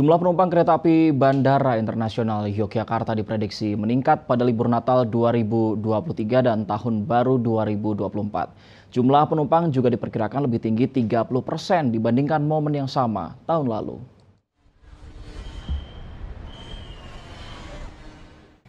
Jumlah penumpang kereta api Bandara Internasional Yogyakarta diprediksi meningkat pada libur Natal 2023 dan Tahun Baru 2024. Jumlah penumpang juga diperkirakan lebih tinggi 30 persen dibandingkan momen yang sama tahun lalu.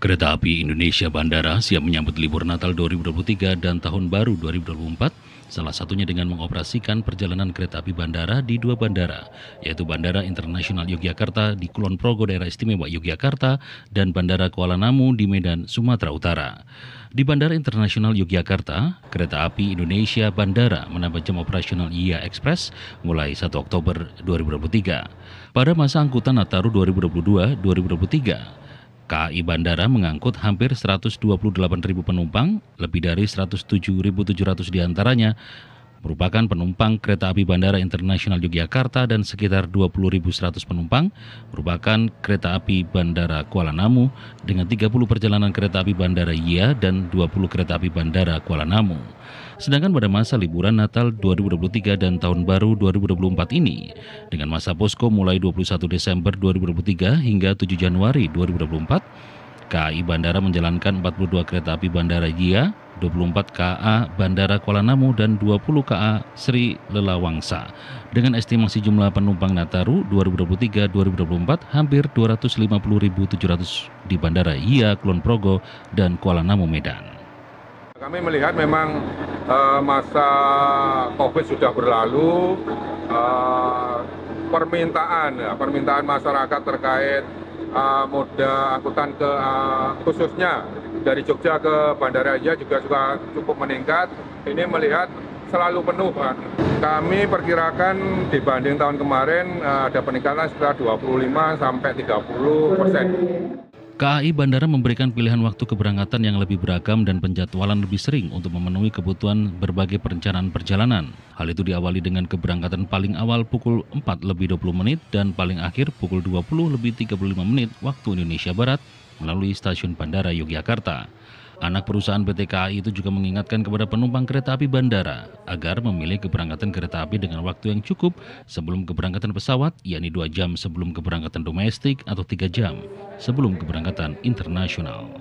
Kereta api Indonesia Bandara siap menyambut libur Natal 2023 dan Tahun Baru 2024 Salah satunya dengan mengoperasikan perjalanan kereta api bandara di dua bandara, yaitu Bandara Internasional Yogyakarta di Kulon Progo Daerah Istimewa Yogyakarta dan Bandara Kuala Namu di Medan, Sumatera Utara. Di Bandara Internasional Yogyakarta, kereta api Indonesia Bandara menambah jam operasional IA Express mulai 1 Oktober 2023. Pada masa angkutan Nataru 2022-2023, KAI Bandara mengangkut hampir 128.000 penumpang, lebih dari 107.700 diantaranya merupakan penumpang kereta api Bandara Internasional Yogyakarta dan sekitar 20.100 penumpang merupakan kereta api Bandara Kuala Namu dengan 30 perjalanan kereta api Bandara Yia dan 20 kereta api Bandara Kuala Namu. Sedangkan pada masa liburan Natal 2023 dan Tahun Baru 2024 ini, dengan masa posko mulai 21 Desember 2023 hingga 7 Januari 2024, KAI Bandara menjalankan 42 kereta api Bandara Jia, 24 KA Bandara Kuala Namu, dan 20 KA Sri Lelawangsa. Dengan estimasi jumlah penumpang Nataru 2023-2024 hampir 250.700 di Bandara Gia, Kulon Progo, dan Kuala Namu, Medan. Kami melihat memang uh, masa COVID sudah berlalu, uh, permintaan ya, permintaan masyarakat terkait uh, moda angkutan ke uh, khususnya dari Jogja ke Bandara Aja juga juga cukup meningkat. Ini melihat selalu penuh. Pak. Kami perkirakan dibanding tahun kemarin uh, ada peningkatan sekitar 25 sampai 30 persen. KAI Bandara memberikan pilihan waktu keberangkatan yang lebih beragam dan penjadwalan lebih sering untuk memenuhi kebutuhan berbagai perencanaan perjalanan. Hal itu diawali dengan keberangkatan paling awal pukul 4 lebih 20 menit dan paling akhir pukul 20 lebih 35 menit waktu Indonesia Barat melalui stasiun Bandara Yogyakarta. Anak perusahaan PT KAI itu juga mengingatkan kepada penumpang kereta api bandara agar memilih keberangkatan kereta api dengan waktu yang cukup sebelum keberangkatan pesawat, yakni dua jam sebelum keberangkatan domestik atau tiga jam sebelum keberangkatan internasional.